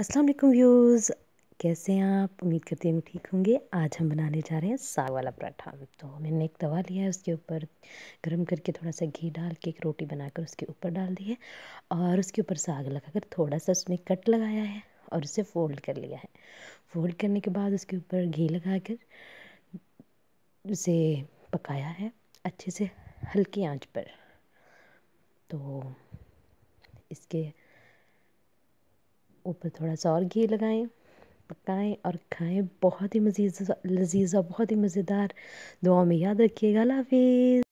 अस्सलाम वालेकुम व्यूज़ कैसे हैं आप उम्मीद करते हूँ ठीक होंगे आज हम बनाने जा रहे हैं साग वाला पराठा तो मैंने एक तवा लिया है उसके ऊपर गर्म करके थोड़ा सा घी डाल के एक रोटी बनाकर उसके ऊपर डाल दी है और उसके ऊपर साग लगाकर थोड़ा सा उसमें कट लगाया है और उसे फोल्ड कर लिया है फोल्ड करने के बाद उसके ऊपर घी लगा कर उसे पकाया है अच्छे से हल्की आँच पर तो इसके ऊपर थोड़ा सा और घी लगाएं पकाएं और खाएं बहुत ही मज़ीज़ लजीज़ और बहुत ही मज़ेदार दुआओं में याद रखिएगा हाफिज़